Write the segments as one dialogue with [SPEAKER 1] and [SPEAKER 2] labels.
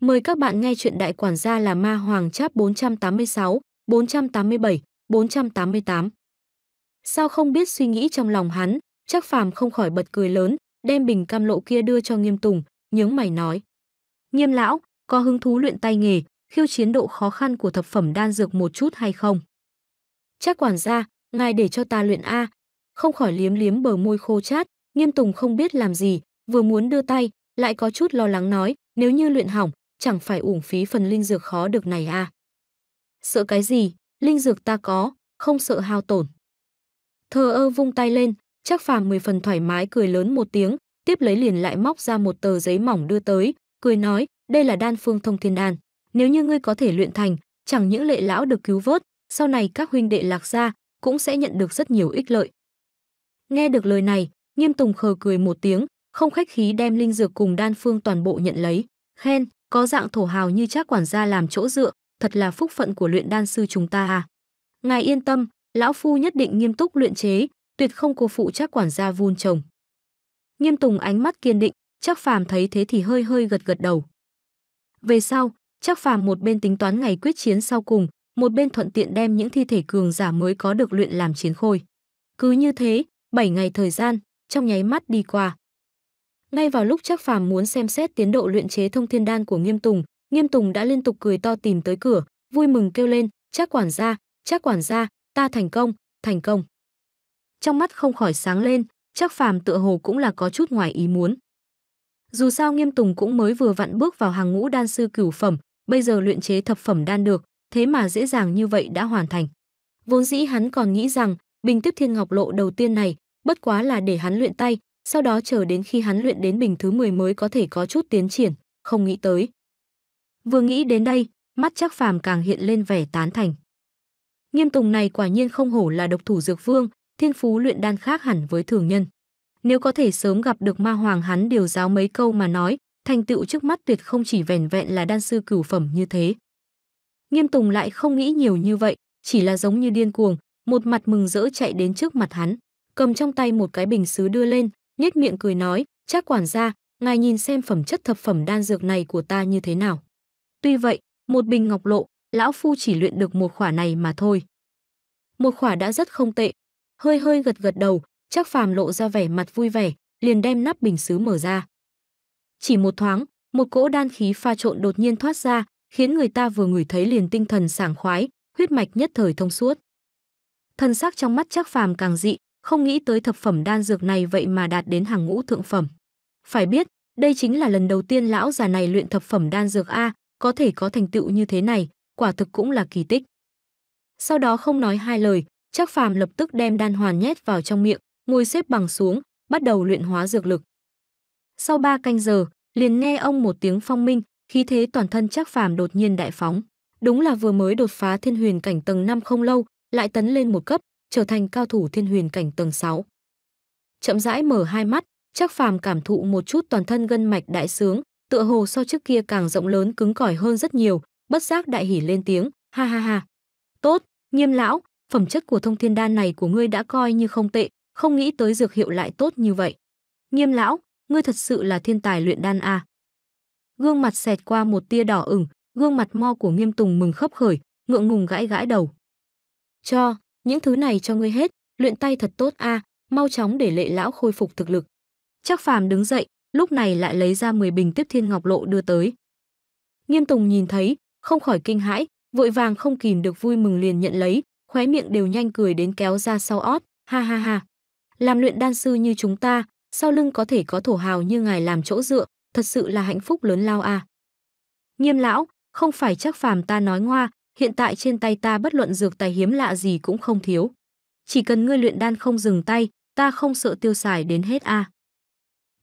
[SPEAKER 1] Mời các bạn nghe chuyện Đại Quản gia là Ma Hoàng Cháp 486, 487, 488. Sao không biết suy nghĩ trong lòng hắn, chắc phàm không khỏi bật cười lớn, đem bình cam lộ kia đưa cho nghiêm tùng, nhướng mày nói. Nghiêm lão, có hứng thú luyện tay nghề, khiêu chiến độ khó khăn của thập phẩm đan dược một chút hay không? Chắc quản gia, ngài để cho ta luyện A. Không khỏi liếm liếm bờ môi khô chát, nghiêm tùng không biết làm gì, vừa muốn đưa tay, lại có chút lo lắng nói, nếu như luyện hỏng, chẳng phải uổng phí phần linh dược khó được này à. Sợ cái gì, linh dược ta có, không sợ hao tổn. Thờ ơ vung tay lên, chắc phàm mười phần thoải mái cười lớn một tiếng, tiếp lấy liền lại móc ra một tờ giấy mỏng đưa tới, cười nói, đây là đan phương thông thiên đan. Nếu như ngươi có thể luyện thành, chẳng những lệ lão được cứu vớt, sau này các huynh đệ lạc gia cũng sẽ nhận được rất nhiều ích lợi. Nghe được lời này, Nghiêm Tùng khờ cười một tiếng, không khách khí đem linh dược cùng đan phương toàn bộ nhận lấy, khen, có dạng thổ hào như trác quản gia làm chỗ dựa, thật là phúc phận của luyện đan sư chúng ta à. Ngài yên tâm, lão phu nhất định nghiêm túc luyện chế, tuyệt không cô phụ trác quản gia vun trồng. Nghiêm Tùng ánh mắt kiên định, chắc Phàm thấy thế thì hơi hơi gật gật đầu. Về sau, chắc Phàm một bên tính toán ngày quyết chiến sau cùng, một bên thuận tiện đem những thi thể cường giả mới có được luyện làm chiến khôi. Cứ như thế, 7 ngày thời gian, trong nháy mắt đi qua. Ngay vào lúc Trác Phàm muốn xem xét tiến độ luyện chế thông thiên đan của Nghiêm Tùng, Nghiêm Tùng đã liên tục cười to tìm tới cửa, vui mừng kêu lên, "Trác quản gia, Trác quản gia, ta thành công, thành công." Trong mắt không khỏi sáng lên, Trác Phàm tựa hồ cũng là có chút ngoài ý muốn. Dù sao Nghiêm Tùng cũng mới vừa vặn bước vào hàng ngũ đan sư cửu phẩm, bây giờ luyện chế thập phẩm đan được, thế mà dễ dàng như vậy đã hoàn thành. Vốn dĩ hắn còn nghĩ rằng, bình tiếp thiên ngọc lộ đầu tiên này, bất quá là để hắn luyện tay, sau đó chờ đến khi hắn luyện đến bình thứ 10 mới có thể có chút tiến triển, không nghĩ tới. Vừa nghĩ đến đây, mắt chắc phàm càng hiện lên vẻ tán thành. Nghiêm tùng này quả nhiên không hổ là độc thủ dược vương, thiên phú luyện đan khác hẳn với thường nhân. Nếu có thể sớm gặp được ma hoàng hắn điều giáo mấy câu mà nói, thành tựu trước mắt tuyệt không chỉ vẻn vẹn là đan sư cửu phẩm như thế. Nghiêm tùng lại không nghĩ nhiều như vậy, chỉ là giống như điên cuồng, một mặt mừng rỡ chạy đến trước mặt hắn, cầm trong tay một cái bình sứ đưa lên, nhếch miệng cười nói, "Chắc quản gia, ngài nhìn xem phẩm chất thập phẩm đan dược này của ta như thế nào." Tuy vậy, một bình ngọc lộ, lão phu chỉ luyện được một khỏa này mà thôi. Một khỏa đã rất không tệ. Hơi hơi gật gật đầu, Trác Phàm lộ ra vẻ mặt vui vẻ, liền đem nắp bình sứ mở ra. Chỉ một thoáng, một cỗ đan khí pha trộn đột nhiên thoát ra, khiến người ta vừa ngửi thấy liền tinh thần sảng khoái, huyết mạch nhất thời thông suốt. thân sắc trong mắt Trác Phàm càng dị, không nghĩ tới thập phẩm đan dược này vậy mà đạt đến hàng ngũ thượng phẩm. Phải biết, đây chính là lần đầu tiên lão già này luyện thập phẩm đan dược A, có thể có thành tựu như thế này, quả thực cũng là kỳ tích. Sau đó không nói hai lời, Trác Phàm lập tức đem đan hoàn nhét vào trong miệng, ngồi xếp bằng xuống, bắt đầu luyện hóa dược lực. Sau ba canh giờ, liền nghe ông một tiếng phong minh, khí thế toàn thân Trác Phàm đột nhiên đại phóng. Đúng là vừa mới đột phá thiên huyền cảnh tầng năm không lâu, lại tấn lên một cấp, trở thành cao thủ thiên huyền cảnh tầng 6. Chậm rãi mở hai mắt, chắc Phàm cảm thụ một chút toàn thân gân mạch đại sướng, tựa hồ so trước kia càng rộng lớn cứng cỏi hơn rất nhiều, bất giác đại hỉ lên tiếng, ha ha ha. Tốt, Nghiêm lão, phẩm chất của thông thiên đan này của ngươi đã coi như không tệ, không nghĩ tới dược hiệu lại tốt như vậy. Nghiêm lão, ngươi thật sự là thiên tài luyện đan a. À. Gương mặt xẹt qua một tia đỏ ửng, gương mặt mo của Nghiêm Tùng mừng khấp khởi, ngượng ngùng gãi gãi đầu. Cho, những thứ này cho ngươi hết, luyện tay thật tốt a, à, mau chóng để lệ lão khôi phục thực lực. chắc Phàm đứng dậy, lúc này lại lấy ra 10 bình tiếp thiên ngọc lộ đưa tới. Nghiêm Tùng nhìn thấy, không khỏi kinh hãi, vội vàng không kìm được vui mừng liền nhận lấy, khóe miệng đều nhanh cười đến kéo ra sau ót, ha ha ha. Làm luyện đan sư như chúng ta, sau lưng có thể có thổ hào như ngài làm chỗ dựa, thật sự là hạnh phúc lớn lao a. À. Nghiêm lão, không phải chắc phàm ta nói ngoa, hiện tại trên tay ta bất luận dược tài hiếm lạ gì cũng không thiếu. Chỉ cần ngươi luyện đan không dừng tay, ta không sợ tiêu xài đến hết a. À.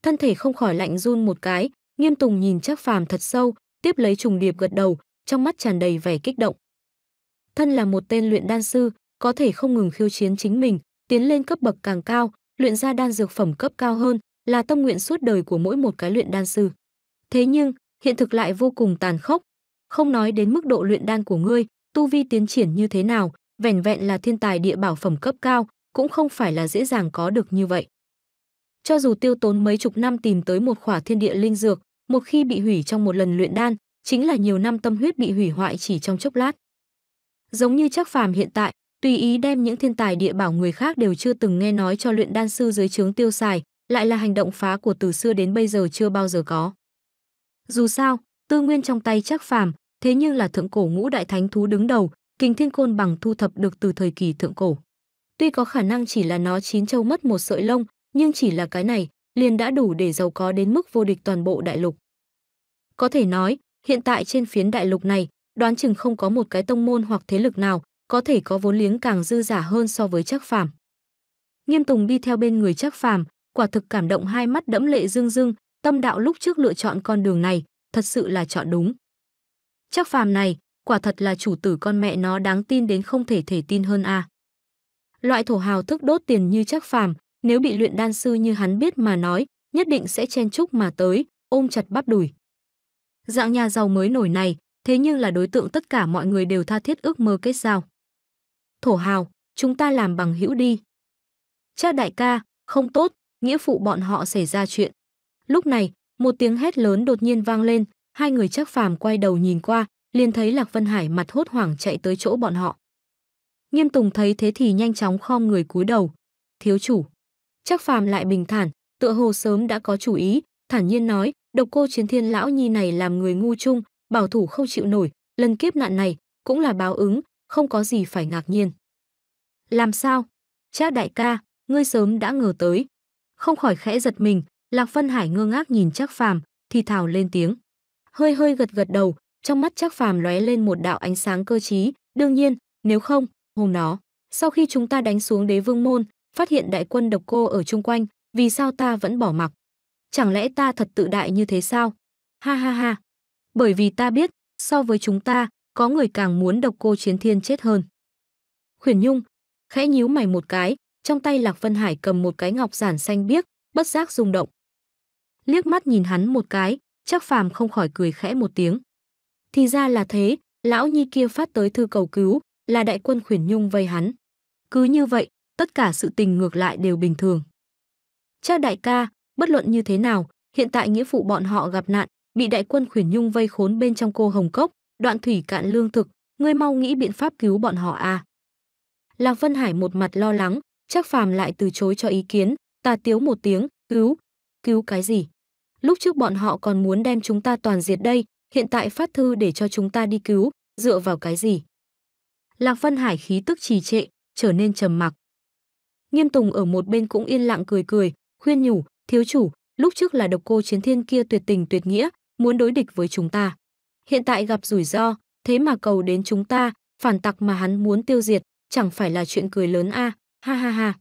[SPEAKER 1] Thân thể không khỏi lạnh run một cái, Nghiêm Tùng nhìn chắc Phàm thật sâu, tiếp lấy trùng điệp gật đầu, trong mắt tràn đầy vẻ kích động. Thân là một tên luyện đan sư, có thể không ngừng khiêu chiến chính mình, tiến lên cấp bậc càng cao, luyện ra đan dược phẩm cấp cao hơn, là tâm nguyện suốt đời của mỗi một cái luyện đan sư. Thế nhưng, hiện thực lại vô cùng tàn khốc, không nói đến mức độ luyện đan của ngươi, tu vi tiến triển như thế nào, vẻn vẹn là thiên tài địa bảo phẩm cấp cao, cũng không phải là dễ dàng có được như vậy. Cho dù tiêu tốn mấy chục năm tìm tới một khỏa thiên địa linh dược, một khi bị hủy trong một lần luyện đan, chính là nhiều năm tâm huyết bị hủy hoại chỉ trong chốc lát. Giống như chắc Phàm hiện tại, tùy ý đem những thiên tài địa bảo người khác đều chưa từng nghe nói cho luyện đan sư dưới trướng tiêu xài, lại là hành động phá của từ xưa đến bây giờ chưa bao giờ có. Dù sao, tư nguyên trong tay chắc Phàm thế nhưng là thượng cổ ngũ đại thánh thú đứng đầu, kình thiên côn bằng thu thập được từ thời kỳ thượng cổ. Tuy có khả năng chỉ là nó chín châu mất một sợi lông, nhưng chỉ là cái này, liền đã đủ để giàu có đến mức vô địch toàn bộ đại lục. Có thể nói, hiện tại trên phiến đại lục này, đoán chừng không có một cái tông môn hoặc thế lực nào có thể có vốn liếng càng dư giả hơn so với chắc Phàm. Nghiêm Tùng đi theo bên người chắc Phàm, quả thực cảm động hai mắt đẫm lệ dương dương tâm đạo lúc trước lựa chọn con đường này, thật sự là chọn đúng. Chắc phàm này, quả thật là chủ tử con mẹ nó đáng tin đến không thể thể tin hơn a. À. Loại thổ hào thức đốt tiền như chắc phàm, nếu bị luyện đan sư như hắn biết mà nói, nhất định sẽ chen chúc mà tới, ôm chặt bắp đùi. Dạng nhà giàu mới nổi này, thế nhưng là đối tượng tất cả mọi người đều tha thiết ước mơ kết giao. Thổ hào, chúng ta làm bằng hữu đi. Cha đại ca, không tốt, nghĩa phụ bọn họ xảy ra chuyện. Lúc này, một tiếng hét lớn đột nhiên vang lên, hai người chắc phàm quay đầu nhìn qua, liền thấy Lạc Vân Hải mặt hốt hoảng chạy tới chỗ bọn họ. Nghiêm Tùng thấy thế thì nhanh chóng khom người cúi đầu. Thiếu chủ. Chắc phàm lại bình thản, tựa hồ sớm đã có chủ ý, thản nhiên nói, độc cô chiến thiên lão nhi này làm người ngu chung, bảo thủ không chịu nổi, lần kiếp nạn này cũng là báo ứng, không có gì phải ngạc nhiên. Làm sao? Cha đại ca, ngươi sớm đã ngờ tới. Không khỏi khẽ giật mình, Lạc Vân Hải ngơ ngác nhìn chắc phàm, thì thào lên tiếng hơi hơi gật gật đầu, trong mắt chắc Phàm lóe lên một đạo ánh sáng cơ trí, đương nhiên, nếu không, hôm nó sau khi chúng ta đánh xuống Đế Vương môn, phát hiện đại quân độc cô ở chung quanh, vì sao ta vẫn bỏ mặc? Chẳng lẽ ta thật tự đại như thế sao? Ha ha ha. Bởi vì ta biết, so với chúng ta, có người càng muốn độc cô chiến thiên chết hơn. Khuyển Nhung khẽ nhíu mày một cái, trong tay Lạc Vân Hải cầm một cái ngọc giản xanh biếc, bất giác rung động. Liếc mắt nhìn hắn một cái, chắc phàm không khỏi cười khẽ một tiếng. Thì ra là thế, lão nhi kia phát tới thư cầu cứu, là đại quân khuyển nhung vây hắn. Cứ như vậy, tất cả sự tình ngược lại đều bình thường. Cha đại ca, bất luận như thế nào, hiện tại nghĩa phụ bọn họ gặp nạn, bị đại quân khuyển nhung vây khốn bên trong cô Hồng Cốc, đoạn thủy cạn lương thực, ngươi mau nghĩ biện pháp cứu bọn họ à. Lạc Vân Hải một mặt lo lắng, chắc phàm lại từ chối cho ý kiến, ta tiếu một tiếng, cứu, cứu cái gì? Lúc trước bọn họ còn muốn đem chúng ta toàn diệt đây, hiện tại phát thư để cho chúng ta đi cứu, dựa vào cái gì? Lạc Vân Hải khí tức trì trệ, trở nên trầm mặc. Nghiêm Tùng ở một bên cũng yên lặng cười cười, khuyên nhủ, thiếu chủ, lúc trước là độc cô chiến thiên kia tuyệt tình tuyệt nghĩa, muốn đối địch với chúng ta. Hiện tại gặp rủi ro, thế mà cầu đến chúng ta, phản tặc mà hắn muốn tiêu diệt, chẳng phải là chuyện cười lớn a, ha ha ha.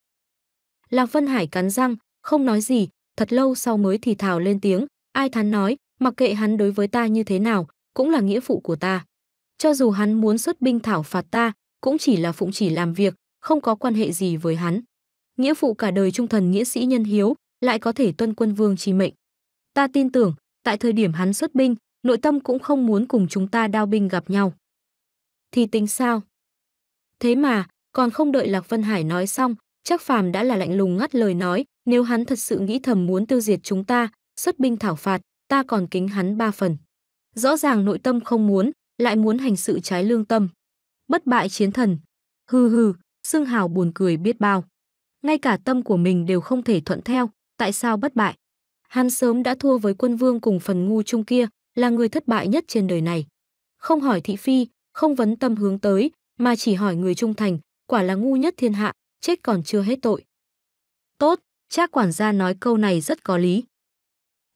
[SPEAKER 1] Lạc Vân Hải cắn răng, không nói gì, thật lâu sau mới thì thào lên tiếng, ai thán nói, mặc kệ hắn đối với ta như thế nào, cũng là nghĩa phụ của ta. Cho dù hắn muốn xuất binh thảo phạt ta, cũng chỉ là phụng chỉ làm việc, không có quan hệ gì với hắn. Nghĩa phụ cả đời trung thần nghĩa sĩ nhân hiếu, lại có thể tuân quân vương chi mệnh. Ta tin tưởng, tại thời điểm hắn xuất binh, nội tâm cũng không muốn cùng chúng ta đao binh gặp nhau. Thì tính sao? Thế mà, còn không đợi Lạc Vân Hải nói xong, chắc phàm đã là lạnh lùng ngắt lời nói, nếu hắn thật sự nghĩ thầm muốn tiêu diệt chúng ta, xuất binh thảo phạt, ta còn kính hắn ba phần. Rõ ràng nội tâm không muốn, lại muốn hành sự trái lương tâm. Bất bại chiến thần. Hừ hừ, Sương Hào buồn cười biết bao. Ngay cả tâm của mình đều không thể thuận theo, tại sao bất bại? Hắn sớm đã thua với quân vương cùng phần ngu chung kia, là người thất bại nhất trên đời này. Không hỏi thị phi, không vấn tâm hướng tới, mà chỉ hỏi người trung thành, quả là ngu nhất thiên hạ, chết còn chưa hết tội. Trác quản gia nói câu này rất có lý.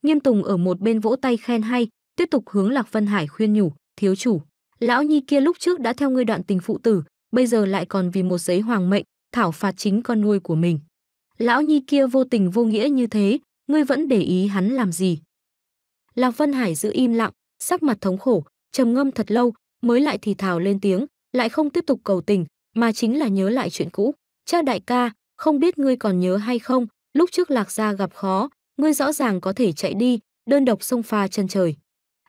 [SPEAKER 1] Nghiêm Tùng ở một bên vỗ tay khen hay, tiếp tục hướng Lạc Vân Hải khuyên nhủ, thiếu chủ. Lão Nhi kia lúc trước đã theo ngươi đoạn tình phụ tử, bây giờ lại còn vì một giấy hoàng mệnh, thảo phạt chính con nuôi của mình. Lão Nhi kia vô tình vô nghĩa như thế, ngươi vẫn để ý hắn làm gì. Lạc Vân Hải giữ im lặng, sắc mặt thống khổ, trầm ngâm thật lâu, mới lại thì thào lên tiếng, lại không tiếp tục cầu tình, mà chính là nhớ lại chuyện cũ. Cha đại ca, không biết ngươi còn nhớ hay không, lúc trước lạc gia gặp khó ngươi rõ ràng có thể chạy đi đơn độc sông pha chân trời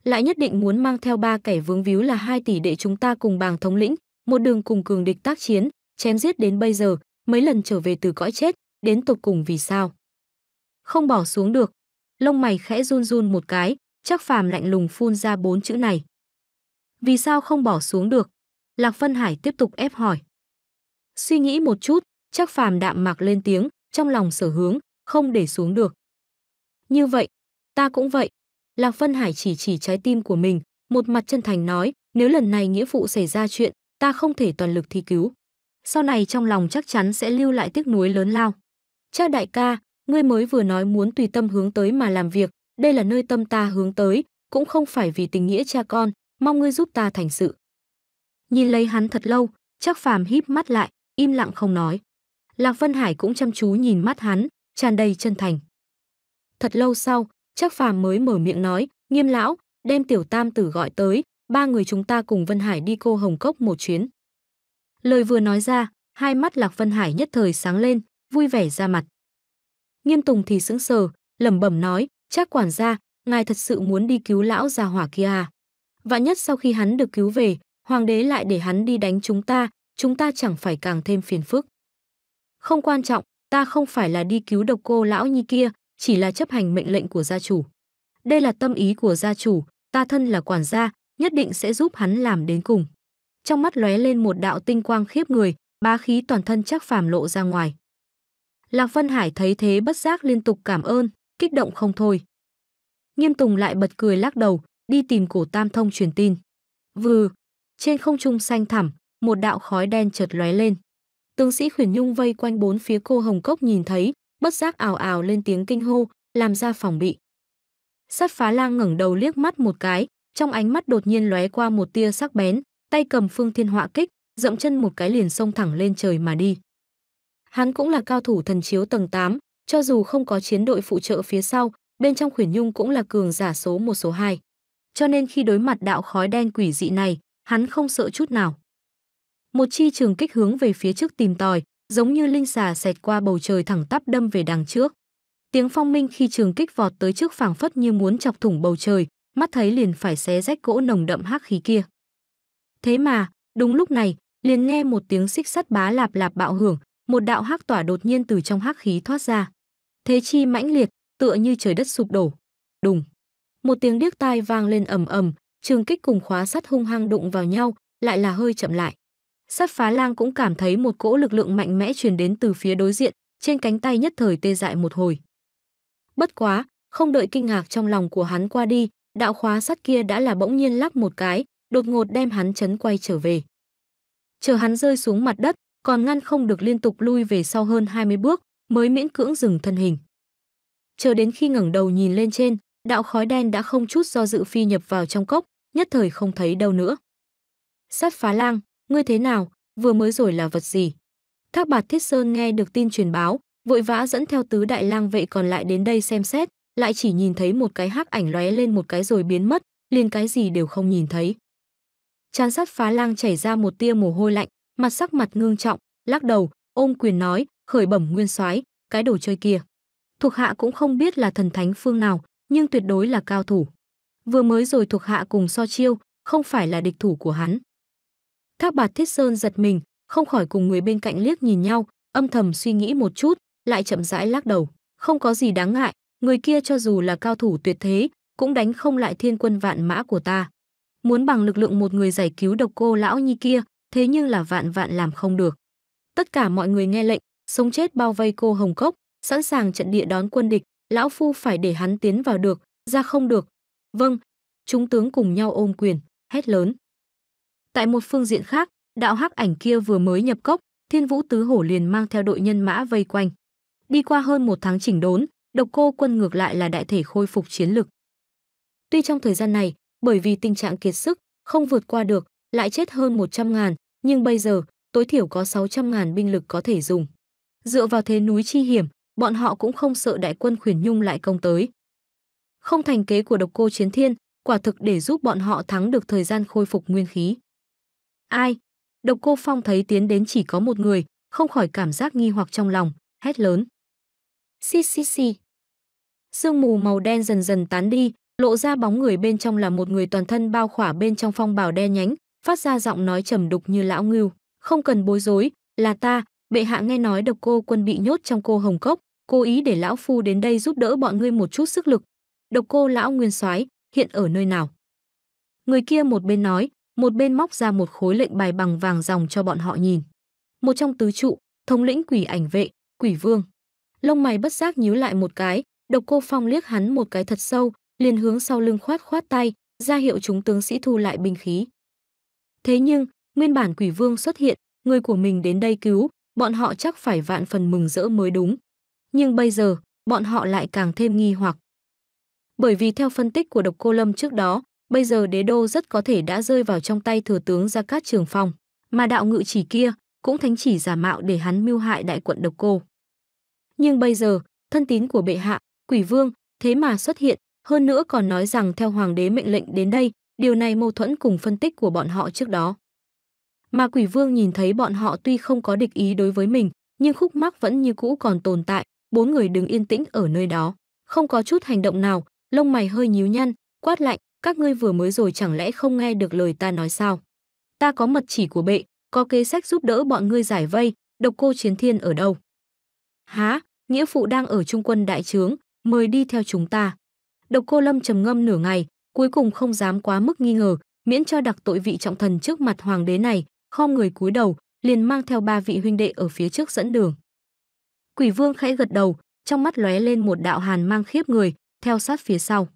[SPEAKER 1] lại nhất định muốn mang theo ba kẻ vướng víu là hai tỷ đệ chúng ta cùng bàng thống lĩnh một đường cùng cường địch tác chiến chém giết đến bây giờ mấy lần trở về từ cõi chết đến tục cùng vì sao không bỏ xuống được lông mày khẽ run run một cái chắc phàm lạnh lùng phun ra bốn chữ này vì sao không bỏ xuống được lạc vân hải tiếp tục ép hỏi suy nghĩ một chút chắc phàm đạm mạc lên tiếng trong lòng sở hướng, không để xuống được. Như vậy, ta cũng vậy. Lạc Vân Hải chỉ chỉ trái tim của mình, một mặt chân thành nói, nếu lần này nghĩa phụ xảy ra chuyện, ta không thể toàn lực thi cứu. Sau này trong lòng chắc chắn sẽ lưu lại tiếc nuối lớn lao. Cha đại ca, ngươi mới vừa nói muốn tùy tâm hướng tới mà làm việc, đây là nơi tâm ta hướng tới, cũng không phải vì tình nghĩa cha con, mong ngươi giúp ta thành sự. Nhìn lấy hắn thật lâu, chắc phàm híp mắt lại, im lặng không nói. Lạc Vân Hải cũng chăm chú nhìn mắt hắn, tràn đầy chân thành. Thật lâu sau, chắc phàm mới mở miệng nói, nghiêm lão, đem tiểu tam tử gọi tới, ba người chúng ta cùng Vân Hải đi cô Hồng Cốc một chuyến. Lời vừa nói ra, hai mắt Lạc Vân Hải nhất thời sáng lên, vui vẻ ra mặt. Nghiêm Tùng thì sững sờ, lẩm bẩm nói, chắc quản gia, ngài thật sự muốn đi cứu lão già hỏa kia à. Vạn nhất sau khi hắn được cứu về, hoàng đế lại để hắn đi đánh chúng ta, chúng ta chẳng phải càng thêm phiền phức. Không quan trọng, ta không phải là đi cứu độc cô lão nhi kia, chỉ là chấp hành mệnh lệnh của gia chủ. Đây là tâm ý của gia chủ, ta thân là quản gia, nhất định sẽ giúp hắn làm đến cùng. Trong mắt lóe lên một đạo tinh quang khiếp người, bá khí toàn thân chắc phàm lộ ra ngoài. Lạc Vân Hải thấy thế bất giác liên tục cảm ơn, kích động không thôi. Nghiêm Tùng lại bật cười lắc đầu, đi tìm cổ Tam Thông truyền tin. Vừ, trên không trung xanh thẳm, một đạo khói đen chợt lóe lên tướng sĩ khuyển nhung vây quanh bốn phía cô Hồng Cốc nhìn thấy, bất giác ảo ảo lên tiếng kinh hô, làm ra phòng bị. Sắt phá lang ngẩng đầu liếc mắt một cái, trong ánh mắt đột nhiên lóe qua một tia sắc bén, tay cầm phương thiên họa kích, dậm chân một cái liền xông thẳng lên trời mà đi. Hắn cũng là cao thủ thần chiếu tầng 8, cho dù không có chiến đội phụ trợ phía sau, bên trong khuyển nhung cũng là cường giả số một số 2. Cho nên khi đối mặt đạo khói đen quỷ dị này, hắn không sợ chút nào một chi trường kích hướng về phía trước tìm tòi, giống như linh xà xẹt qua bầu trời thẳng tắp đâm về đằng trước. Tiếng phong minh khi trường kích vọt tới trước phảng phất như muốn chọc thủng bầu trời, mắt thấy liền phải xé rách gỗ nồng đậm hắc khí kia. Thế mà, đúng lúc này, liền nghe một tiếng xích sắt bá lạp lạp bạo hưởng, một đạo hắc tỏa đột nhiên từ trong hắc khí thoát ra. Thế chi mãnh liệt, tựa như trời đất sụp đổ. Đùng. Một tiếng điếc tai vang lên ầm ầm, trường kích cùng khóa sắt hung hăng đụng vào nhau, lại là hơi chậm lại. Sát phá lang cũng cảm thấy một cỗ lực lượng mạnh mẽ truyền đến từ phía đối diện, trên cánh tay nhất thời tê dại một hồi. Bất quá, không đợi kinh ngạc trong lòng của hắn qua đi, đạo khóa sắt kia đã là bỗng nhiên lắc một cái, đột ngột đem hắn chấn quay trở về. Chờ hắn rơi xuống mặt đất, còn ngăn không được liên tục lui về sau hơn 20 bước, mới miễn cưỡng dừng thân hình. Chờ đến khi ngẩng đầu nhìn lên trên, đạo khói đen đã không chút do dự phi nhập vào trong cốc, nhất thời không thấy đâu nữa. Sát phá lang, ngươi thế nào, vừa mới rồi là vật gì? Thác bạt thiết sơn nghe được tin truyền báo, vội vã dẫn theo tứ đại lang vệ còn lại đến đây xem xét, lại chỉ nhìn thấy một cái hắc ảnh lóe lên một cái rồi biến mất, liền cái gì đều không nhìn thấy. Chán sát phá lang chảy ra một tia mồ hôi lạnh, mặt sắc mặt ngương trọng, lắc đầu, ôm quyền nói, khởi bẩm nguyên soái, cái đồ chơi kia. Thuộc hạ cũng không biết là thần thánh phương nào, nhưng tuyệt đối là cao thủ. Vừa mới rồi thuộc hạ cùng so chiêu, không phải là địch thủ của hắn. Thác bạt thiết sơn giật mình, không khỏi cùng người bên cạnh liếc nhìn nhau, âm thầm suy nghĩ một chút, lại chậm rãi lắc đầu. Không có gì đáng ngại, người kia cho dù là cao thủ tuyệt thế, cũng đánh không lại thiên quân vạn mã của ta. Muốn bằng lực lượng một người giải cứu độc cô lão nhi kia, thế nhưng là vạn vạn làm không được. Tất cả mọi người nghe lệnh, sống chết bao vây cô Hồng Cốc, sẵn sàng trận địa đón quân địch, lão phu phải để hắn tiến vào được, ra không được. Vâng, chúng tướng cùng nhau ôm quyền, hét lớn. Tại một phương diện khác, đạo hắc ảnh kia vừa mới nhập cốc, Thiên Vũ Tứ Hổ liền mang theo đội nhân mã vây quanh. Đi qua hơn một tháng chỉnh đốn, độc cô quân ngược lại là đại thể khôi phục chiến lực. Tuy trong thời gian này, bởi vì tình trạng kiệt sức, không vượt qua được, lại chết hơn 100 ngàn, nhưng bây giờ, tối thiểu có 600 ngàn binh lực có thể dùng. Dựa vào thế núi chi hiểm, bọn họ cũng không sợ đại quân khuyển nhung lại công tới. Không thành kế của độc cô chiến thiên, quả thực để giúp bọn họ thắng được thời gian khôi phục nguyên khí. Ai? Độc cô Phong thấy tiến đến chỉ có một người, không khỏi cảm giác nghi hoặc trong lòng, hét lớn. Xì xì xì. Sương mù màu đen dần dần tán đi, lộ ra bóng người bên trong là một người toàn thân bao khỏa bên trong phong bào đen nhánh, phát ra giọng nói trầm đục như lão ngưu. Không cần bối rối, là ta, bệ hạ nghe nói độc cô quân bị nhốt trong cô Hồng Cốc, cố ý để lão phu đến đây giúp đỡ bọn ngươi một chút sức lực. Độc cô lão nguyên soái hiện ở nơi nào? Người kia một bên nói, một bên móc ra một khối lệnh bài bằng vàng dòng cho bọn họ nhìn. Một trong tứ trụ, thống lĩnh quỷ ảnh vệ, quỷ vương. Lông mày bất giác nhíu lại một cái, độc cô phong liếc hắn một cái thật sâu, liền hướng sau lưng khoát khoát tay, ra hiệu chúng tướng sĩ thu lại binh khí. Thế nhưng, nguyên bản quỷ vương xuất hiện, người của mình đến đây cứu, bọn họ chắc phải vạn phần mừng rỡ mới đúng. Nhưng bây giờ, bọn họ lại càng thêm nghi hoặc. Bởi vì theo phân tích của độc cô lâm trước đó, Bây giờ đế đô rất có thể đã rơi vào trong tay thừa tướng Gia Cát Trường Phong, mà đạo ngự chỉ kia cũng thánh chỉ giả mạo để hắn mưu hại đại quận độc cô. Nhưng bây giờ, thân tín của bệ hạ, quỷ vương, thế mà xuất hiện, hơn nữa còn nói rằng theo hoàng đế mệnh lệnh đến đây, điều này mâu thuẫn cùng phân tích của bọn họ trước đó. Mà quỷ vương nhìn thấy bọn họ tuy không có địch ý đối với mình, nhưng khúc mắc vẫn như cũ còn tồn tại, bốn người đứng yên tĩnh ở nơi đó, không có chút hành động nào, lông mày hơi nhíu nhăn, quát lạnh, các ngươi vừa mới rồi chẳng lẽ không nghe được lời ta nói sao? Ta có mật chỉ của bệ, có kế sách giúp đỡ bọn ngươi giải vây, độc cô chiến thiên ở đâu? Há, nghĩa phụ đang ở trung quân đại trướng, mời đi theo chúng ta. Độc cô lâm trầm ngâm nửa ngày, cuối cùng không dám quá mức nghi ngờ, miễn cho đặc tội vị trọng thần trước mặt hoàng đế này, khom người cúi đầu, liền mang theo ba vị huynh đệ ở phía trước dẫn đường. Quỷ vương khẽ gật đầu, trong mắt lóe lên một đạo hàn mang khiếp người, theo sát phía sau.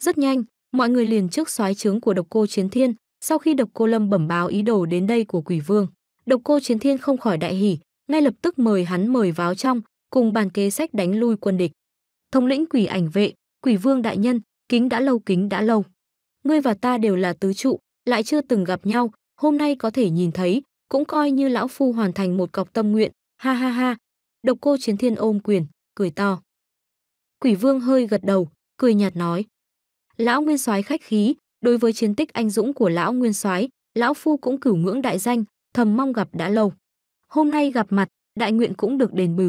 [SPEAKER 1] Rất nhanh, mọi người liền trước soái trướng của độc cô chiến thiên sau khi độc cô lâm bẩm báo ý đồ đến đây của quỷ vương độc cô chiến thiên không khỏi đại hỉ ngay lập tức mời hắn mời vào trong cùng bàn kế sách đánh lui quân địch thống lĩnh quỷ ảnh vệ quỷ vương đại nhân kính đã lâu kính đã lâu ngươi và ta đều là tứ trụ lại chưa từng gặp nhau hôm nay có thể nhìn thấy cũng coi như lão phu hoàn thành một cọc tâm nguyện ha ha ha độc cô chiến thiên ôm quyền cười to quỷ vương hơi gật đầu cười nhạt nói Lão Nguyên Soái khách khí, đối với chiến tích anh dũng của lão Nguyên Soái, lão phu cũng cửu ngưỡng đại danh, thầm mong gặp đã lâu. Hôm nay gặp mặt, đại nguyện cũng được đền bù.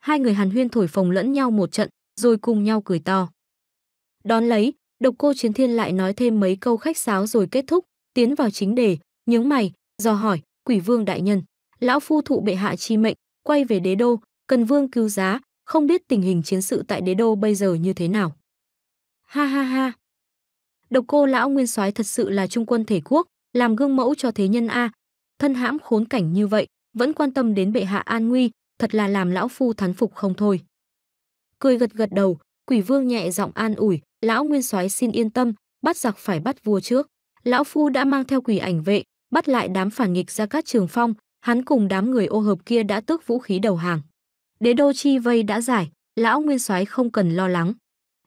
[SPEAKER 1] Hai người Hàn Huyên thổi phồng lẫn nhau một trận, rồi cùng nhau cười to. Đón lấy, Độc Cô Chiến Thiên lại nói thêm mấy câu khách sáo rồi kết thúc, tiến vào chính đề, nhướng mày, dò hỏi, "Quỷ Vương đại nhân, lão phu thụ bệ hạ chi mệnh, quay về đế đô, cần vương cứu giá, không biết tình hình chiến sự tại đế đô bây giờ như thế nào?" Ha ha ha. Độc cô lão nguyên soái thật sự là trung quân thể quốc, làm gương mẫu cho thế nhân a. Thân hãm khốn cảnh như vậy, vẫn quan tâm đến bệ hạ an nguy, thật là làm lão phu thán phục không thôi. Cười gật gật đầu, Quỷ Vương nhẹ giọng an ủi, lão nguyên soái xin yên tâm, bắt giặc phải bắt vua trước. Lão phu đã mang theo quỷ ảnh vệ, bắt lại đám phản nghịch ra các trường phong, hắn cùng đám người ô hợp kia đã tước vũ khí đầu hàng. Đế đô chi vây đã giải, lão nguyên soái không cần lo lắng.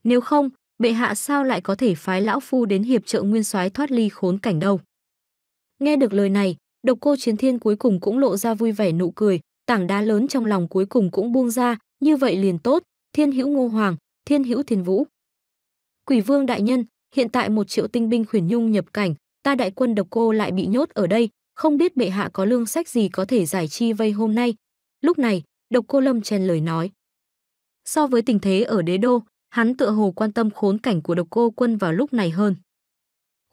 [SPEAKER 1] Nếu không, bệ hạ sao lại có thể phái lão phu đến hiệp trợ nguyên soái thoát ly khốn cảnh đâu. Nghe được lời này, độc cô chiến thiên cuối cùng cũng lộ ra vui vẻ nụ cười, tảng đá lớn trong lòng cuối cùng cũng buông ra, như vậy liền tốt, thiên hữu ngô hoàng, thiên hữu thiên vũ. Quỷ vương đại nhân, hiện tại một triệu tinh binh khuyển nhung nhập cảnh, ta đại quân độc cô lại bị nhốt ở đây, không biết bệ hạ có lương sách gì có thể giải chi vây hôm nay. Lúc này, độc cô lâm chen lời nói. So với tình thế ở đế đô, Hắn tựa hồ quan tâm khốn cảnh của độc cô quân vào lúc này hơn.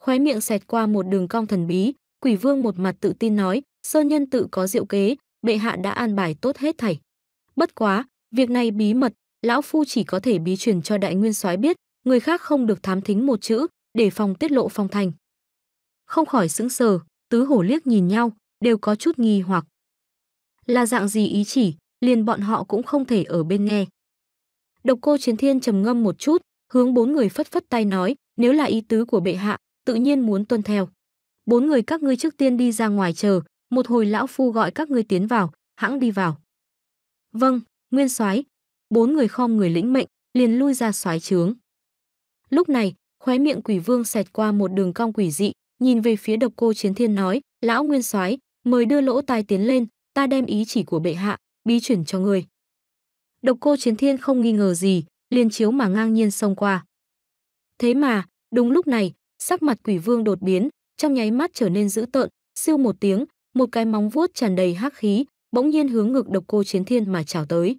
[SPEAKER 1] Khóe miệng xẹt qua một đường cong thần bí, quỷ vương một mặt tự tin nói, sơn nhân tự có diệu kế, bệ hạ đã an bài tốt hết thảy. Bất quá, việc này bí mật, lão phu chỉ có thể bí truyền cho đại nguyên soái biết, người khác không được thám thính một chữ, để phòng tiết lộ phong thành. Không khỏi sững sờ, tứ hổ liếc nhìn nhau, đều có chút nghi hoặc. Là dạng gì ý chỉ, liền bọn họ cũng không thể ở bên nghe. Độc cô Chiến Thiên trầm ngâm một chút, hướng bốn người phất phất tay nói, nếu là ý tứ của bệ hạ, tự nhiên muốn tuân theo. Bốn người các ngươi trước tiên đi ra ngoài chờ, một hồi lão phu gọi các ngươi tiến vào, hãng đi vào. Vâng, Nguyên Soái. Bốn người khom người lĩnh mệnh, liền lui ra soái trướng. Lúc này, khóe miệng Quỷ Vương xẹt qua một đường cong quỷ dị, nhìn về phía Độc Cô Chiến Thiên nói, "Lão Nguyên Soái, mời đưa lỗ tai tiến lên, ta đem ý chỉ của bệ hạ bí chuyển cho người. Độc cô chiến thiên không nghi ngờ gì, liền chiếu mà ngang nhiên xông qua. Thế mà, đúng lúc này, sắc mặt quỷ vương đột biến, trong nháy mắt trở nên dữ tợn, siêu một tiếng, một cái móng vuốt tràn đầy hắc khí, bỗng nhiên hướng ngực độc cô chiến thiên mà chảo tới.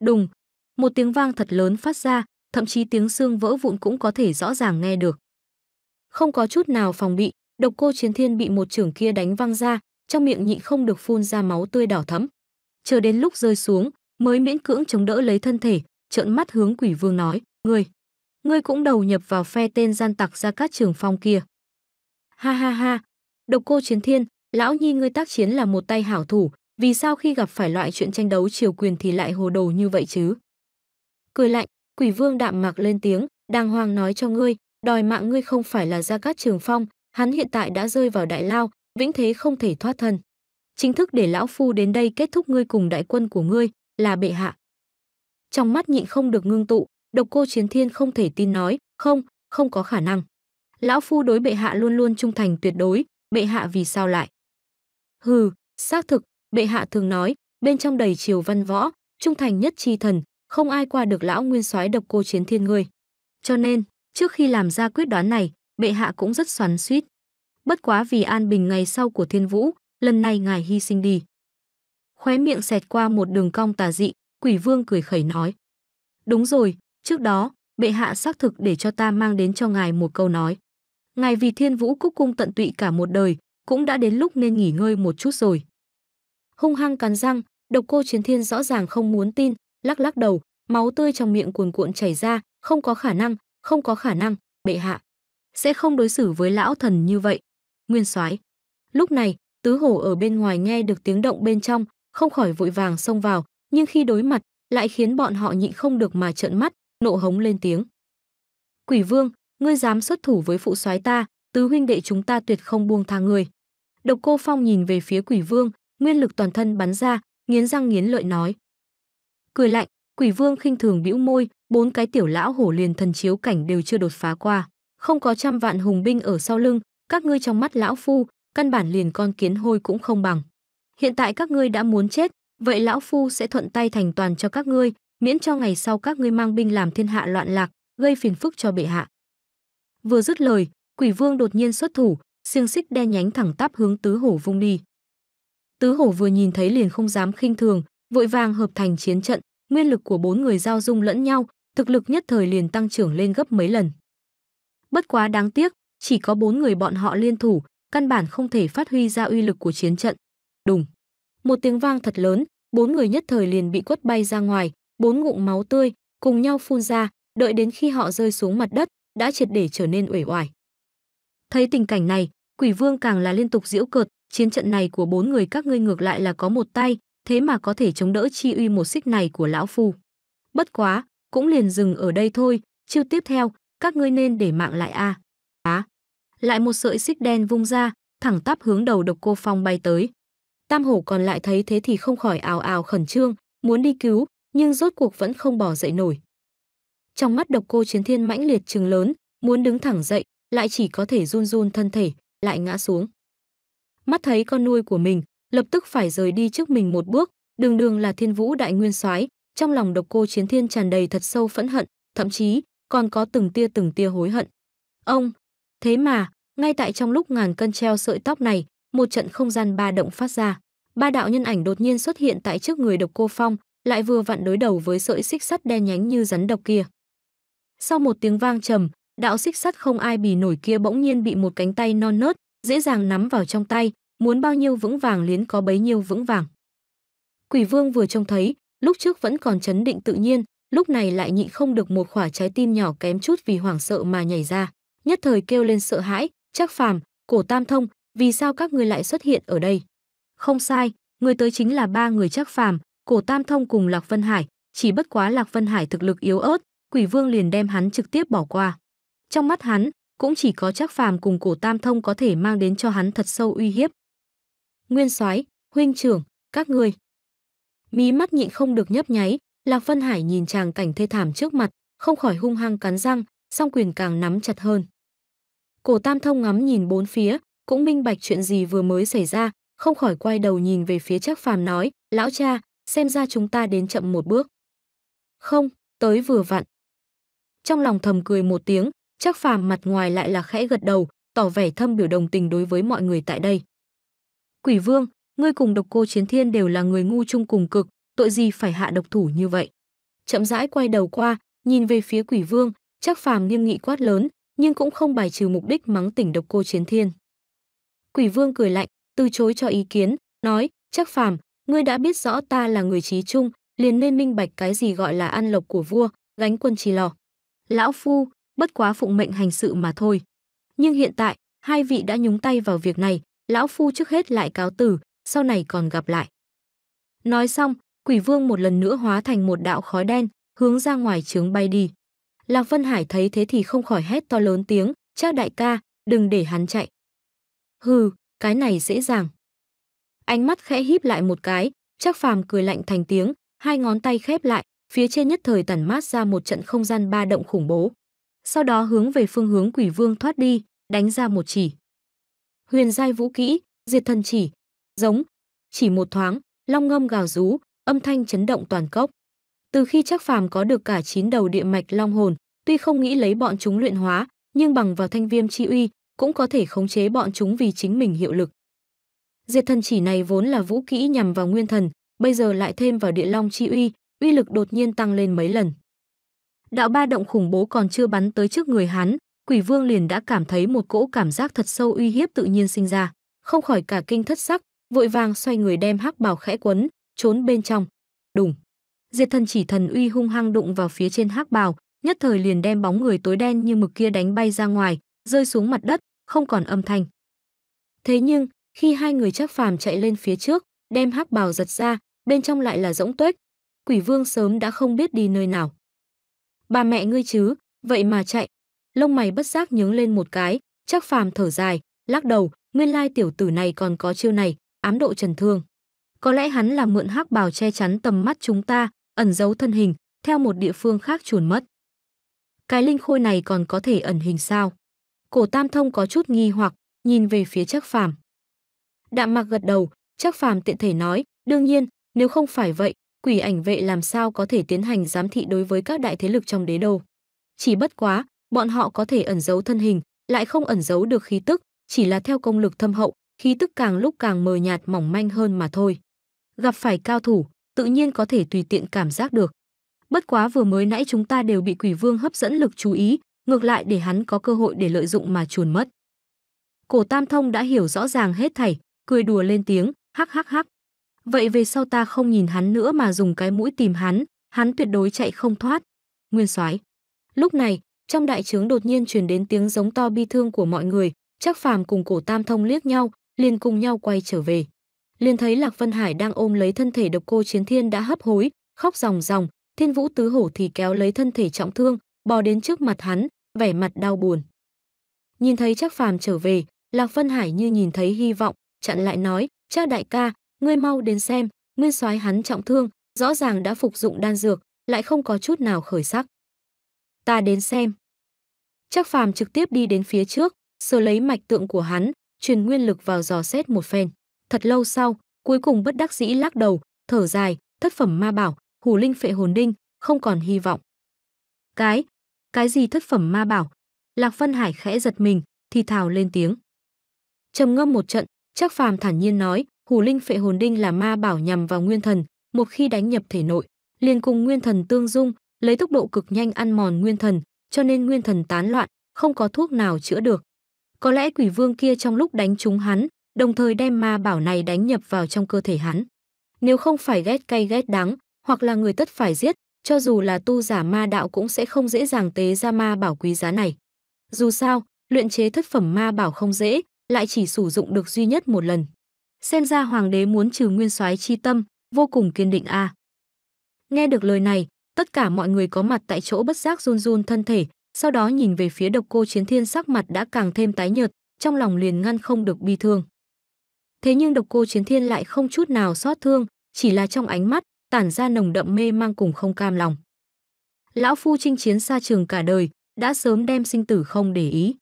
[SPEAKER 1] Đùng, một tiếng vang thật lớn phát ra, thậm chí tiếng xương vỡ vụn cũng có thể rõ ràng nghe được. Không có chút nào phòng bị, độc cô chiến thiên bị một trưởng kia đánh văng ra, trong miệng nhịn không được phun ra máu tươi đỏ thẫm. Chờ đến lúc rơi xuống, mới miễn cưỡng chống đỡ lấy thân thể, trợn mắt hướng quỷ vương nói, ngươi, ngươi cũng đầu nhập vào phe tên gian tặc ra cát trường phong kia. Ha ha ha, độc cô chiến thiên, lão nhi ngươi tác chiến là một tay hảo thủ, vì sao khi gặp phải loại chuyện tranh đấu triều quyền thì lại hồ đồ như vậy chứ? Cười lạnh, quỷ vương đạm mạc lên tiếng, đàng hoàng nói cho ngươi, đòi mạng ngươi không phải là gia cát trường phong, hắn hiện tại đã rơi vào đại lao, vĩnh thế không thể thoát thân. Chính thức để lão phu đến đây kết thúc ngươi cùng đại quân của ngươi, là bệ hạ. Trong mắt nhịn không được ngưng tụ, độc cô chiến thiên không thể tin nói, không, không có khả năng. Lão phu đối bệ hạ luôn luôn trung thành tuyệt đối, bệ hạ vì sao lại? Hừ, xác thực, bệ hạ thường nói, bên trong đầy triều văn võ, trung thành nhất chi thần, không ai qua được lão nguyên soái độc cô chiến thiên ngươi. Cho nên, trước khi làm ra quyết đoán này, bệ hạ cũng rất xoắn suýt. Bất quá vì an bình ngày sau của thiên vũ, lần này ngài hy sinh đi khóe miệng xẹt qua một đường cong tà dị, quỷ vương cười khẩy nói. Đúng rồi, trước đó, bệ hạ xác thực để cho ta mang đến cho ngài một câu nói. Ngài vì thiên vũ cúc cung tận tụy cả một đời, cũng đã đến lúc nên nghỉ ngơi một chút rồi. Hung hăng cắn răng, độc cô chiến thiên rõ ràng không muốn tin, lắc lắc đầu, máu tươi trong miệng cuồn cuộn chảy ra, không có khả năng, không có khả năng, bệ hạ. Sẽ không đối xử với lão thần như vậy. Nguyên soái Lúc này, tứ hổ ở bên ngoài nghe được tiếng động bên trong, không khỏi vội vàng xông vào, nhưng khi đối mặt, lại khiến bọn họ nhịn không được mà trợn mắt, nộ hống lên tiếng. "Quỷ Vương, ngươi dám xuất thủ với phụ soái ta, tứ huynh đệ chúng ta tuyệt không buông tha ngươi." Độc Cô Phong nhìn về phía Quỷ Vương, nguyên lực toàn thân bắn ra, nghiến răng nghiến lợi nói. Cười lạnh, Quỷ Vương khinh thường bĩu môi, bốn cái tiểu lão hổ liền thần chiếu cảnh đều chưa đột phá qua, không có trăm vạn hùng binh ở sau lưng, các ngươi trong mắt lão phu, căn bản liền con kiến hôi cũng không bằng hiện tại các ngươi đã muốn chết, vậy lão phu sẽ thuận tay thành toàn cho các ngươi, miễn cho ngày sau các ngươi mang binh làm thiên hạ loạn lạc, gây phiền phức cho bệ hạ. Vừa dứt lời, Quỷ Vương đột nhiên xuất thủ, xiên xích đen nhánh thẳng tắp hướng Tứ Hổ vung đi. Tứ Hổ vừa nhìn thấy liền không dám khinh thường, vội vàng hợp thành chiến trận, nguyên lực của bốn người giao dung lẫn nhau, thực lực nhất thời liền tăng trưởng lên gấp mấy lần. Bất quá đáng tiếc, chỉ có bốn người bọn họ liên thủ, căn bản không thể phát huy ra uy lực của chiến trận. Đùng một tiếng vang thật lớn, bốn người nhất thời liền bị quất bay ra ngoài, bốn ngụm máu tươi cùng nhau phun ra, đợi đến khi họ rơi xuống mặt đất, đã triệt để trở nên uể oải. Thấy tình cảnh này, Quỷ Vương càng là liên tục giễu cợt, chiến trận này của bốn người các ngươi ngược lại là có một tay, thế mà có thể chống đỡ chi uy một xích này của lão phu. Bất quá, cũng liền dừng ở đây thôi, chiêu tiếp theo, các ngươi nên để mạng lại a. À. Á. Lại một sợi xích đen vung ra, thẳng tắp hướng đầu Độc Cô Phong bay tới. Tam hổ còn lại thấy thế thì không khỏi ào ào khẩn trương, muốn đi cứu, nhưng rốt cuộc vẫn không bỏ dậy nổi. Trong mắt độc cô chiến thiên mãnh liệt trừng lớn, muốn đứng thẳng dậy, lại chỉ có thể run run thân thể, lại ngã xuống. Mắt thấy con nuôi của mình, lập tức phải rời đi trước mình một bước, đường đường là thiên vũ đại nguyên soái trong lòng độc cô chiến thiên tràn đầy thật sâu phẫn hận, thậm chí còn có từng tia từng tia hối hận. Ông, thế mà, ngay tại trong lúc ngàn cân treo sợi tóc này, một trận không gian ba động phát ra ba đạo nhân ảnh đột nhiên xuất hiện tại trước người độc cô phong lại vừa vặn đối đầu với sợi xích sắt đen nhánh như rắn độc kia sau một tiếng vang trầm đạo xích sắt không ai bì nổi kia bỗng nhiên bị một cánh tay non nớt dễ dàng nắm vào trong tay muốn bao nhiêu vững vàng liến có bấy nhiêu vững vàng quỷ vương vừa trông thấy lúc trước vẫn còn chấn định tự nhiên lúc này lại nhịn không được một khỏa trái tim nhỏ kém chút vì hoảng sợ mà nhảy ra nhất thời kêu lên sợ hãi chắc phàm cổ tam thông vì sao các người lại xuất hiện ở đây? Không sai, người tới chính là ba người chắc phàm, cổ tam thông cùng Lạc Vân Hải, chỉ bất quá Lạc Vân Hải thực lực yếu ớt, quỷ vương liền đem hắn trực tiếp bỏ qua. Trong mắt hắn, cũng chỉ có chắc phàm cùng cổ tam thông có thể mang đến cho hắn thật sâu uy hiếp. Nguyên soái huynh trưởng, các người Mí mắt nhịn không được nhấp nháy, Lạc Vân Hải nhìn chàng cảnh thê thảm trước mặt, không khỏi hung hăng cắn răng, song quyền càng nắm chặt hơn. Cổ Tam Thông ngắm nhìn bốn phía, cũng minh bạch chuyện gì vừa mới xảy ra, không khỏi quay đầu nhìn về phía Trác Phàm nói, "Lão cha, xem ra chúng ta đến chậm một bước." "Không, tới vừa vặn." Trong lòng thầm cười một tiếng, Trác Phàm mặt ngoài lại là khẽ gật đầu, tỏ vẻ thâm biểu đồng tình đối với mọi người tại đây. "Quỷ Vương, ngươi cùng Độc Cô Chiến Thiên đều là người ngu chung cùng cực, tội gì phải hạ độc thủ như vậy?" Chậm rãi quay đầu qua, nhìn về phía Quỷ Vương, Trác Phàm nghiêm nghị quát lớn, nhưng cũng không bài trừ mục đích mắng tỉnh Độc Cô Chiến Thiên. Quỷ Vương cười lạnh, từ chối cho ý kiến, nói, chắc phàm, ngươi đã biết rõ ta là người trí trung, liền nên minh bạch cái gì gọi là an lộc của vua, gánh quân trì lò. Lão Phu, bất quá phụng mệnh hành sự mà thôi. Nhưng hiện tại, hai vị đã nhúng tay vào việc này, Lão Phu trước hết lại cáo tử, sau này còn gặp lại. Nói xong, quỷ vương một lần nữa hóa thành một đạo khói đen, hướng ra ngoài trướng bay đi. Lạc Vân Hải thấy thế thì không khỏi hét to lớn tiếng, chắc đại ca, đừng để hắn chạy. Hừ, cái này dễ dàng. Ánh mắt khẽ híp lại một cái, chắc Phàm cười lạnh thành tiếng, hai ngón tay khép lại, phía trên nhất thời tản mát ra một trận không gian ba động khủng bố. Sau đó hướng về phương hướng Quỷ Vương thoát đi, đánh ra một chỉ. Huyền giai vũ kỹ, Diệt thần chỉ, giống, chỉ một thoáng, long ngâm gào rú, âm thanh chấn động toàn cốc. Từ khi chắc Phàm có được cả chín đầu địa mạch long hồn, tuy không nghĩ lấy bọn chúng luyện hóa, nhưng bằng vào thanh viêm chi uy, cũng có thể khống chế bọn chúng vì chính mình hiệu lực. Diệt thần chỉ này vốn là vũ kỹ nhằm vào nguyên thần, bây giờ lại thêm vào địa long chi uy, uy lực đột nhiên tăng lên mấy lần. Đạo ba động khủng bố còn chưa bắn tới trước người hắn, quỷ vương liền đã cảm thấy một cỗ cảm giác thật sâu uy hiếp tự nhiên sinh ra, không khỏi cả kinh thất sắc, vội vàng xoay người đem hắc bào khẽ quấn, trốn bên trong. Đùng. Diệt thần chỉ thần uy hung hăng đụng vào phía trên hắc bào, nhất thời liền đem bóng người tối đen như mực kia đánh bay ra ngoài, rơi xuống mặt đất, không còn âm thanh. Thế nhưng, khi hai người chắc phàm chạy lên phía trước, đem hắc bào giật ra, bên trong lại là rỗng tuếch. Quỷ vương sớm đã không biết đi nơi nào. Bà mẹ ngươi chứ, vậy mà chạy. Lông mày bất giác nhướng lên một cái, chắc phàm thở dài, lắc đầu, nguyên lai tiểu tử này còn có chiêu này, ám độ trần thương. Có lẽ hắn là mượn hắc bào che chắn tầm mắt chúng ta, ẩn giấu thân hình, theo một địa phương khác chuồn mất. Cái linh khôi này còn có thể ẩn hình sao? Cổ Tam Thông có chút nghi hoặc, nhìn về phía Trác Phàm. Đạm Mạc gật đầu, Trác Phàm tiện thể nói, đương nhiên, nếu không phải vậy, quỷ ảnh vệ làm sao có thể tiến hành giám thị đối với các đại thế lực trong đế đô. Chỉ bất quá, bọn họ có thể ẩn giấu thân hình, lại không ẩn giấu được khí tức, chỉ là theo công lực thâm hậu, khí tức càng lúc càng mờ nhạt mỏng manh hơn mà thôi. Gặp phải cao thủ, tự nhiên có thể tùy tiện cảm giác được. Bất quá vừa mới nãy chúng ta đều bị quỷ vương hấp dẫn lực chú ý, ngược lại để hắn có cơ hội để lợi dụng mà chuồn mất. Cổ Tam Thông đã hiểu rõ ràng hết thảy, cười đùa lên tiếng, hắc hắc hắc. Vậy về sau ta không nhìn hắn nữa mà dùng cái mũi tìm hắn, hắn tuyệt đối chạy không thoát. Nguyên Soái. Lúc này, trong đại trướng đột nhiên truyền đến tiếng giống to bi thương của mọi người, chắc phàm cùng cổ Tam Thông liếc nhau, liền cùng nhau quay trở về. Liền thấy Lạc Vân Hải đang ôm lấy thân thể độc cô chiến thiên đã hấp hối, khóc ròng ròng, Thiên Vũ Tứ Hổ thì kéo lấy thân thể trọng thương, bò đến trước mặt hắn, vẻ mặt đau buồn. Nhìn thấy Trác Phàm trở về, Lạc Vân Hải như nhìn thấy hy vọng, chặn lại nói, Cha đại ca, ngươi mau đến xem, nguyên soái hắn trọng thương, rõ ràng đã phục dụng đan dược, lại không có chút nào khởi sắc." "Ta đến xem." Trác Phàm trực tiếp đi đến phía trước, sờ lấy mạch tượng của hắn, truyền nguyên lực vào dò xét một phen. Thật lâu sau, cuối cùng bất đắc dĩ lắc đầu, thở dài, thất phẩm ma bảo, hủ linh phệ hồn đinh, không còn hy vọng. Cái, cái gì thất phẩm ma bảo? Lạc Phân Hải khẽ giật mình, thì thào lên tiếng. Trầm ngâm một trận, chắc Phàm thản nhiên nói, Hủ Linh Phệ Hồn Đinh là ma bảo nhằm vào nguyên thần, một khi đánh nhập thể nội, liền cùng nguyên thần tương dung, lấy tốc độ cực nhanh ăn mòn nguyên thần, cho nên nguyên thần tán loạn, không có thuốc nào chữa được. Có lẽ quỷ vương kia trong lúc đánh trúng hắn, đồng thời đem ma bảo này đánh nhập vào trong cơ thể hắn. Nếu không phải ghét cay ghét đắng, hoặc là người tất phải giết, cho dù là tu giả ma đạo cũng sẽ không dễ dàng tế ra ma bảo quý giá này. Dù sao, luyện chế thất phẩm ma bảo không dễ, lại chỉ sử dụng được duy nhất một lần. Xem ra hoàng đế muốn trừ nguyên soái chi tâm, vô cùng kiên định a. À. Nghe được lời này, tất cả mọi người có mặt tại chỗ bất giác run run thân thể, sau đó nhìn về phía độc cô chiến thiên sắc mặt đã càng thêm tái nhợt, trong lòng liền ngăn không được bi thương. Thế nhưng độc cô chiến thiên lại không chút nào xót thương, chỉ là trong ánh mắt, tản ra nồng đậm mê mang cùng không cam lòng. Lão phu chinh chiến xa trường cả đời, đã sớm đem sinh tử không để ý.